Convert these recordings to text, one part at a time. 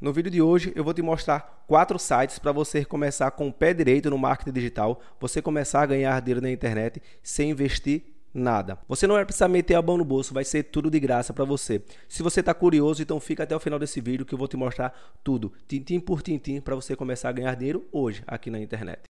No vídeo de hoje eu vou te mostrar quatro sites para você começar com o pé direito no marketing digital, você começar a ganhar dinheiro na internet sem investir nada. Você não vai precisar meter a mão no bolso, vai ser tudo de graça para você. Se você está curioso, então fica até o final desse vídeo que eu vou te mostrar tudo, tintim por tintim, para você começar a ganhar dinheiro hoje aqui na internet.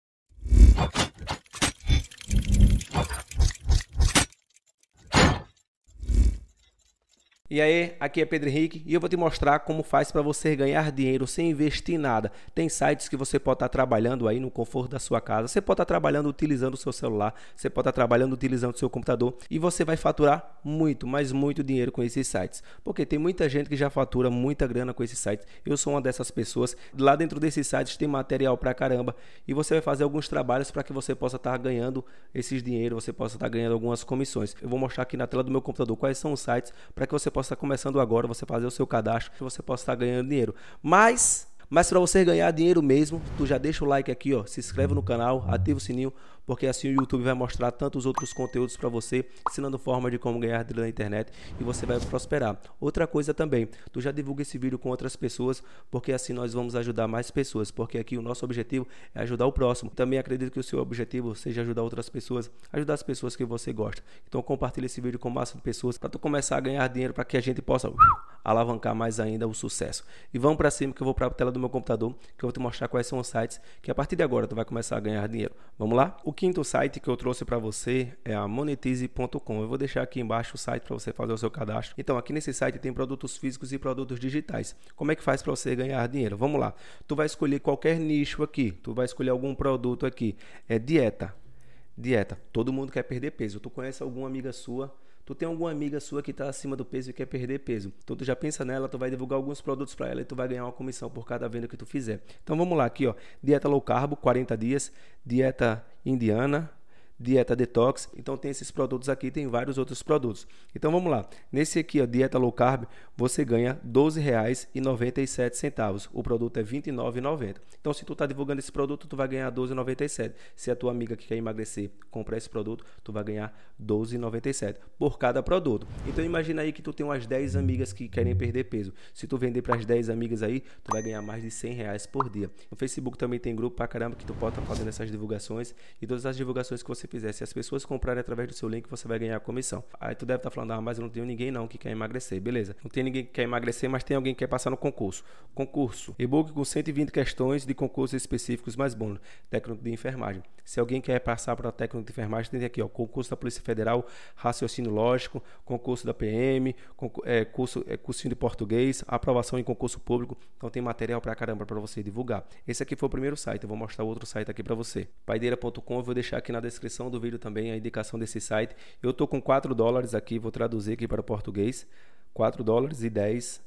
E aí, aqui é Pedro Henrique e eu vou te mostrar como faz para você ganhar dinheiro sem investir em nada. Tem sites que você pode estar tá trabalhando aí no conforto da sua casa, você pode estar tá trabalhando utilizando o seu celular, você pode estar tá trabalhando utilizando o seu computador e você vai faturar muito, mas muito dinheiro com esses sites. Porque tem muita gente que já fatura muita grana com esses sites. Eu sou uma dessas pessoas. Lá dentro desses sites tem material pra caramba e você vai fazer alguns trabalhos para que você possa estar tá ganhando esses dinheiro, você possa estar tá ganhando algumas comissões. Eu vou mostrar aqui na tela do meu computador quais são os sites para que você possa possa estar começando agora, você fazer o seu cadastro, você possa estar ganhando dinheiro. Mas mas para você ganhar dinheiro mesmo, tu já deixa o like aqui, ó, se inscreve no canal, ativa o sininho, porque assim o YouTube vai mostrar tantos outros conteúdos para você, ensinando forma de como ganhar dinheiro na internet e você vai prosperar. Outra coisa também, tu já divulga esse vídeo com outras pessoas, porque assim nós vamos ajudar mais pessoas, porque aqui o nosso objetivo é ajudar o próximo. Também acredito que o seu objetivo seja ajudar outras pessoas, ajudar as pessoas que você gosta. Então compartilha esse vídeo com o máximo de pessoas para tu começar a ganhar dinheiro para que a gente possa alavancar mais ainda o sucesso. E vamos para cima que eu vou para a tela do do meu computador que eu vou te mostrar quais são os sites que a partir de agora tu vai começar a ganhar dinheiro. Vamos lá? O quinto site que eu trouxe para você é a monetize.com. Eu vou deixar aqui embaixo o site para você fazer o seu cadastro. Então, aqui nesse site tem produtos físicos e produtos digitais. Como é que faz para você ganhar dinheiro? Vamos lá. Tu vai escolher qualquer nicho aqui, tu vai escolher algum produto aqui. É dieta. Dieta. Todo mundo quer perder peso. Tu conhece alguma amiga sua Tu tem alguma amiga sua que está acima do peso e quer perder peso. Então tu já pensa nela, tu vai divulgar alguns produtos para ela e tu vai ganhar uma comissão por cada venda que tu fizer. Então vamos lá aqui, ó. Dieta low carb, 40 dias, dieta indiana, dieta detox. Então tem esses produtos aqui, tem vários outros produtos. Então vamos lá. Nesse aqui, ó, dieta low carb, você ganha R$12,97. O produto é R$29,90. Então se tu tá divulgando esse produto, tu vai ganhar R$12,97. Se a tua amiga que quer emagrecer comprar esse produto, tu vai ganhar R$12,97 por cada produto. Então imagina aí que tu tem umas 10 amigas que querem perder peso. Se tu vender para as 10 amigas aí, tu vai ganhar mais de R$100 reais por dia. No Facebook também tem grupo pra caramba que tu pode estar tá fazendo essas divulgações e todas as divulgações que você você Se as pessoas comprarem através do seu link, você vai ganhar a comissão. Aí tu deve estar tá falando, ah, mas eu não tenho ninguém não que quer emagrecer. Beleza, não tem ninguém que quer emagrecer, mas tem alguém que quer passar no concurso. Concurso. E-book com 120 questões de concursos específicos mais bônus. Técnico de enfermagem. Se alguém quer passar para técnico de enfermagem, tem aqui, ó, concurso da Polícia Federal, raciocínio lógico, concurso da PM, concurso, é, curso, é, cursinho de português, aprovação em concurso público. Então tem material para caramba para você divulgar. Esse aqui foi o primeiro site, eu vou mostrar outro site aqui para você. Paideira.com, eu vou deixar aqui na descrição descrição do vídeo também a indicação desse site. Eu estou com 4 dólares aqui, vou traduzir aqui para o português. 4 dólares e 10.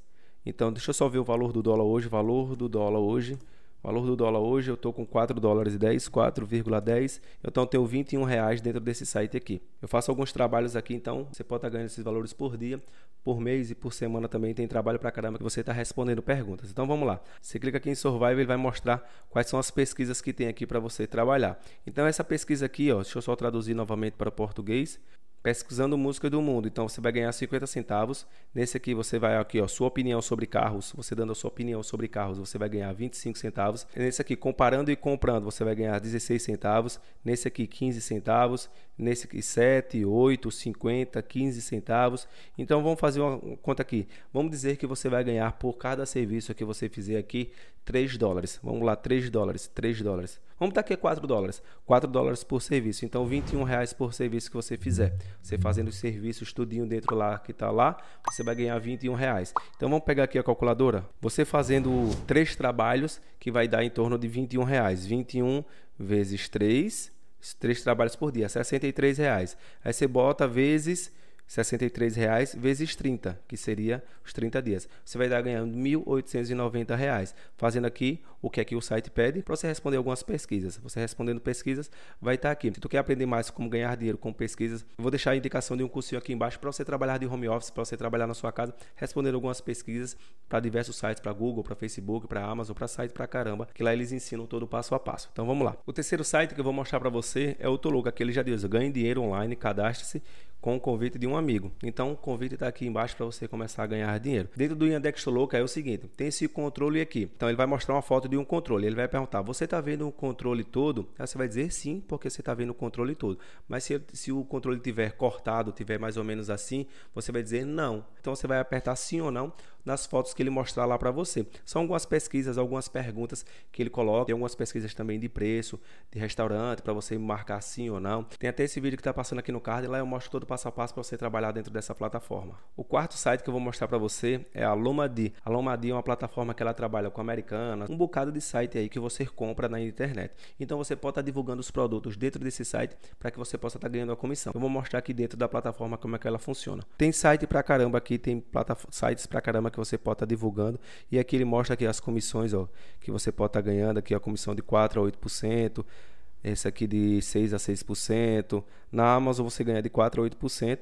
Então, deixa eu só ver o valor do dólar hoje. Valor do dólar hoje o valor do dólar hoje, eu estou com 4 dólares e 10, 4,10. Então eu tenho 21 reais dentro desse site aqui. Eu faço alguns trabalhos aqui, então você pode estar tá ganhando esses valores por dia, por mês e por semana também. Tem trabalho para caramba que você está respondendo perguntas. Então vamos lá. Você clica aqui em Survival, ele vai mostrar quais são as pesquisas que tem aqui para você trabalhar. Então essa pesquisa aqui, ó, deixa eu só traduzir novamente para o português pesquisando música do mundo. Então você vai ganhar 50 centavos. Nesse aqui você vai aqui, ó, sua opinião sobre carros, você dando a sua opinião sobre carros, você vai ganhar 25 centavos. Nesse aqui comparando e comprando, você vai ganhar 16 centavos. Nesse aqui 15 centavos, nesse aqui 7, 8, 50, 15 centavos. Então vamos fazer uma conta aqui. Vamos dizer que você vai ganhar por cada serviço que você fizer aqui 3 dólares. Vamos lá, 3 dólares, 3 dólares. Vamos botar aqui 4 dólares. 4 dólares por serviço. Então, 21 reais por serviço que você fizer. Você fazendo o serviço, estudinho dentro lá que tá lá, você vai ganhar 21 reais. Então, vamos pegar aqui a calculadora. Você fazendo três trabalhos, que vai dar em torno de 21 reais. 21 vezes 3, 3 trabalhos por dia, 63 reais. Aí você bota vezes 63 reais vezes 30, que seria os 30 dias. Você vai estar ganhando 1.890 reais. Fazendo aqui o que aqui é o site pede para você responder algumas pesquisas. Você respondendo pesquisas vai estar aqui. Se tu quer aprender mais como ganhar dinheiro com pesquisas, vou deixar a indicação de um cursinho aqui embaixo para você trabalhar de home office, para você trabalhar na sua casa, respondendo algumas pesquisas para diversos sites, para Google, para Facebook, para Amazon, para site para caramba, que lá eles ensinam todo o passo a passo. Então vamos lá. O terceiro site que eu vou mostrar para você é o Toluca, que ele já diz: ganhe dinheiro online, cadastre-se com o convite de um amigo. Então o convite está aqui embaixo para você começar a ganhar dinheiro. Dentro do Index Louca é o seguinte: tem esse controle aqui. Então ele vai mostrar uma foto de um controle. Ele vai perguntar: você está vendo o controle todo? Aí você vai dizer sim, porque você está vendo o controle todo. Mas se, se o controle tiver cortado, tiver mais ou menos assim, você vai dizer não. Então você vai apertar sim ou não nas fotos que ele mostrar lá para você. São algumas pesquisas, algumas perguntas que ele coloca, tem algumas pesquisas também de preço, de restaurante, para você marcar sim ou não. Tem até esse vídeo que está passando aqui no card, lá eu mostro todo o passo a passo para você trabalhar dentro dessa plataforma. O quarto site que eu vou mostrar para você é a Lomadi. A Lomadi é uma plataforma que ela trabalha com americanas, um bocado de site aí que você compra na internet. Então você pode estar tá divulgando os produtos dentro desse site para que você possa estar tá ganhando a comissão. Eu vou mostrar aqui dentro da plataforma como é que ela funciona. Tem site para caramba aqui, tem sites para caramba que você pode estar tá divulgando. E aqui ele mostra aqui as comissões ó, que você pode estar tá ganhando. Aqui a comissão de 4% a 8%, esse aqui de 6% a 6%. Na Amazon você ganha de 4% a 8%.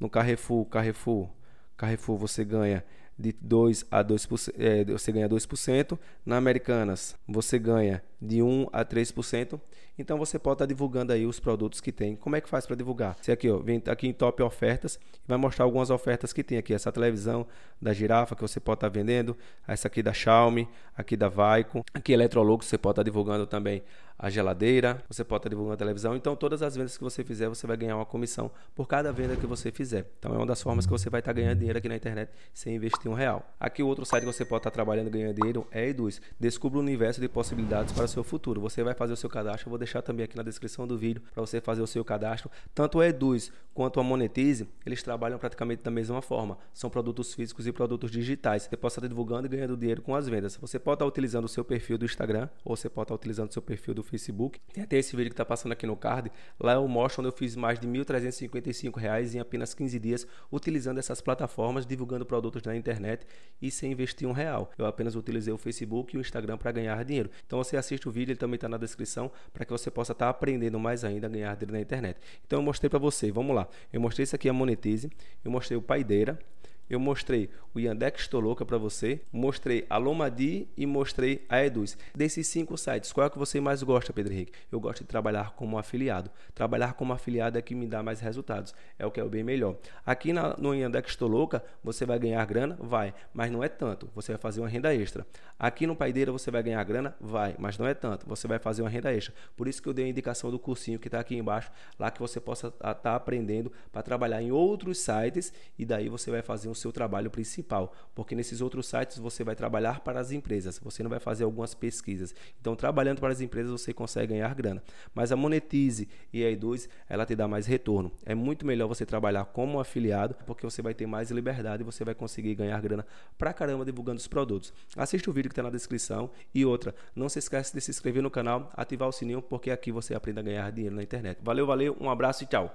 No Carrefour, Carrefour, Carrefour você ganha de 2 a 2%, é, eh, você ganha 2%. Na Americanas, você ganha de 1 a 3%. Então você pode estar divulgando aí os produtos que tem. Como é que faz para divulgar? Você aqui, ó, vem tá aqui em top ofertas e vai mostrar algumas ofertas que tem aqui. Essa televisão da Girafa que você pode estar vendendo, essa aqui da Xiaomi, aqui da Vaico, aqui Electrolux você pode estar divulgando também a geladeira, você pode estar divulgando a televisão. Então todas as vendas que você fizer, você vai ganhar uma comissão por cada venda que você fizer. Então é uma das formas que você vai estar ganhando dinheiro aqui na internet sem investir um real. Aqui o outro site que você pode estar trabalhando ganhando dinheiro é Eduz. Descubra o universo de possibilidades para seu futuro. Você vai fazer o seu cadastro, eu vou deixar também aqui na descrição do vídeo para você fazer o seu cadastro. Tanto a Eduz quanto a Monetize, eles trabalham praticamente da mesma forma. São produtos físicos e produtos digitais. Você pode estar divulgando e ganhando dinheiro com as vendas. Você pode estar utilizando o seu perfil do Instagram ou você pode estar utilizando o seu perfil do Facebook. Tem até esse vídeo que está passando aqui no card. Lá eu mostro onde eu fiz mais de R$ 1.355 em apenas 15 dias utilizando essas plataformas, divulgando produtos na internet e sem investir um real. Eu apenas utilizei o Facebook e o Instagram para ganhar dinheiro. Então você assiste o vídeo, ele também está na descrição, para que você possa estar tá aprendendo mais ainda a ganhar dinheiro na internet. Então eu mostrei para você, vamos lá. Eu mostrei isso aqui, a Monetize, eu mostrei o Paideira, eu mostrei o Yandex Estou Louca para você, mostrei a Lomadi e mostrei a Eduz. Desses cinco sites, qual é que você mais gosta, Pedro Henrique? Eu gosto de trabalhar como afiliado. Trabalhar como afiliado é que me dá mais resultados. É o que é o bem melhor. Aqui na, no Yandex Estou Louca, você vai ganhar grana? Vai, mas não é tanto. Você vai fazer uma renda extra. Aqui no Paideira, você vai ganhar grana? Vai, mas não é tanto. Você vai fazer uma renda extra. Por isso que eu dei a indicação do cursinho que está aqui embaixo, lá que você possa estar tá aprendendo para trabalhar em outros sites e daí você vai fazer um seu trabalho principal, porque nesses outros sites você vai trabalhar para as empresas, você não vai fazer algumas pesquisas. Então, trabalhando para as empresas, você consegue ganhar grana. Mas a Monetize e a E2, ela te dá mais retorno. É muito melhor você trabalhar como afiliado, porque você vai ter mais liberdade e você vai conseguir ganhar grana pra caramba divulgando os produtos. Assiste o vídeo que está na descrição e outra, não se esquece de se inscrever no canal, ativar o sininho, porque aqui você aprende a ganhar dinheiro na internet. Valeu, valeu, um abraço e tchau!